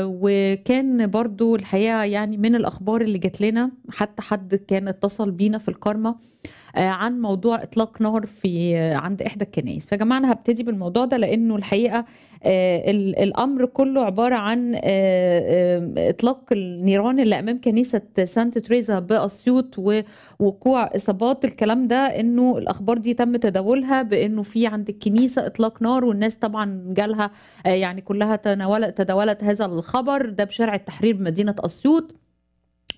وكان برضو الحقيقه يعني من الاخبار اللي جات لنا حتى حد كان اتصل بينا في الكارما آه، عن موضوع اطلاق نار في آه، عند احدى الكنائس فيا جماعه انا هبتدي بالموضوع ده لانه الحقيقه آه، الامر كله عباره عن اطلاق النيران اللي امام كنيسه سانت تريزا باسيوط ووقوع اصابات الكلام ده انه الاخبار دي تم تداولها بانه في عند الكنيسه اطلاق نار والناس طبعا جالها يعني كلها تناولت تداولت هذا الخبر ده بشارع التحرير بمدينه اسيوط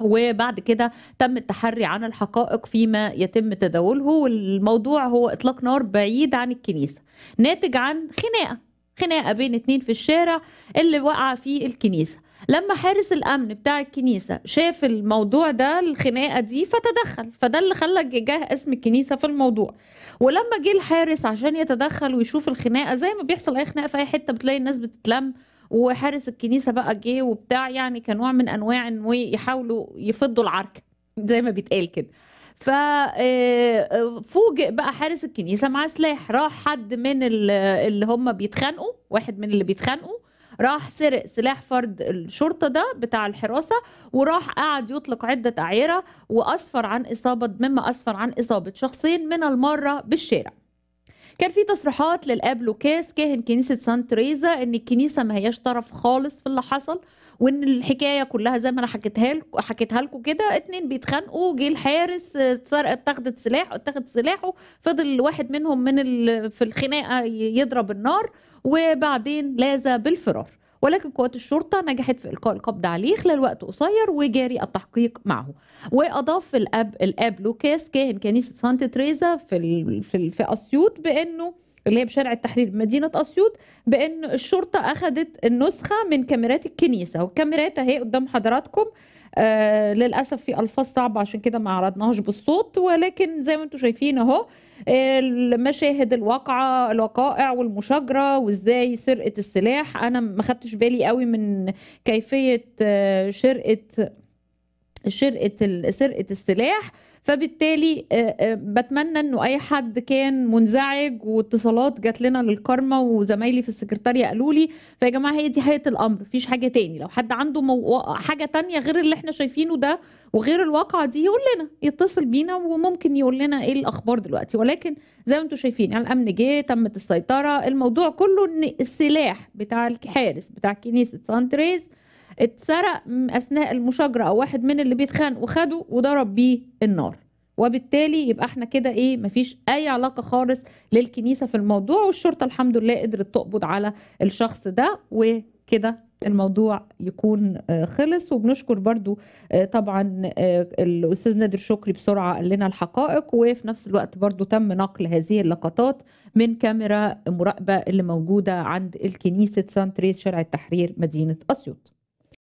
وبعد كده تم التحري عن الحقائق فيما يتم تداوله والموضوع هو اطلاق نار بعيد عن الكنيسه ناتج عن خناقه خناقه بين اتنين في الشارع اللي وقع في الكنيسه لما حارس الامن بتاع الكنيسه شاف الموضوع ده الخناقه دي فتدخل فده اللي خلى جه اسم الكنيسه في الموضوع ولما جه الحارس عشان يتدخل ويشوف الخناقه زي ما بيحصل اي خناقه في اي حته بتلاقي الناس بتتلم وحارس الكنيسه بقى جه وبتاع يعني كنوع من انواع انه يحاولوا يفضوا العركه زي ما بيتقال كده ففوجئ آه، بقى حارس الكنيسه مع سلاح راح حد من اللي هم بيتخانقوا واحد من اللي بيتخانقوا راح سرق سلاح فرد الشرطة ده بتاع الحراسة وراح قعد يطلق عدة أعيرة وأسفر عن إصابة مما أسفر عن إصابة شخصين من المارة بالشارع كان في تصريحات للاب لوكاس كاهن كنيسه سان تريزا ان الكنيسه ما هياش طرف خالص في اللي حصل وان الحكايه كلها زي ما انا حكيتها لكم حكيتها لكم كده اتنين بيتخانقوا جه الحارس اتاخدت سلاح اتاخد سلاحه فضل واحد منهم من ال... في الخناقه يضرب النار وبعدين لاذى بالفرار ولكن قوات الشرطة نجحت في إلقاء القبض عليه خلال وقت قصير وجاري التحقيق معه وأضاف الأب الأب لوكاس كاهن كنيسة سانت تريزا في في, في أسيوط بأنه اللي هي بشارع التحرير مدينة أسيوط بأن الشرطة أخذت النسخة من كاميرات الكنيسة والكاميرات أهي قدام حضراتكم آه للأسف في ألفاظ صعبة عشان كده ما عرضناهاش بالصوت ولكن زي ما انتم شايفين أهو المشاهد الواقعه الوقائع والمشاجره وازاي سرقه السلاح انا ما خدتش بالي قوي من كيفيه آه، شرقه شرقه سرقه السلاح فبالتالي بتمنى انه اي حد كان منزعج واتصالات جات لنا للكارما وزمايلي في السكرتاريه قالوا لي فيا جماعه هي دي حقيقه الامر مفيش حاجه تاني لو حد عنده مو... حاجه تانية غير اللي احنا شايفينه ده وغير الواقعه دي يقول لنا يتصل بينا وممكن يقول لنا ايه الاخبار دلوقتي ولكن زي ما انتم شايفين يعني الامن جه تمت السيطره الموضوع كله ان السلاح بتاع الحارس بتاع كنيسه سانتريز اتسرق اثناء المشاجره او واحد من اللي بيتخانق وخده وضرب بيه النار وبالتالي يبقى احنا كده ايه مفيش اي علاقه خالص للكنيسه في الموضوع والشرطه الحمد لله قدرت تقبض على الشخص ده وكده الموضوع يكون آه، خلص وبنشكر برضو آه، طبعا آه، الاستاذ نادر شكري بسرعه قال لنا الحقائق وفي نفس الوقت برضو تم نقل هذه اللقطات من كاميرا مراقبه اللي موجوده عند الكنيسه سانت ريس شارع التحرير مدينه اسيوط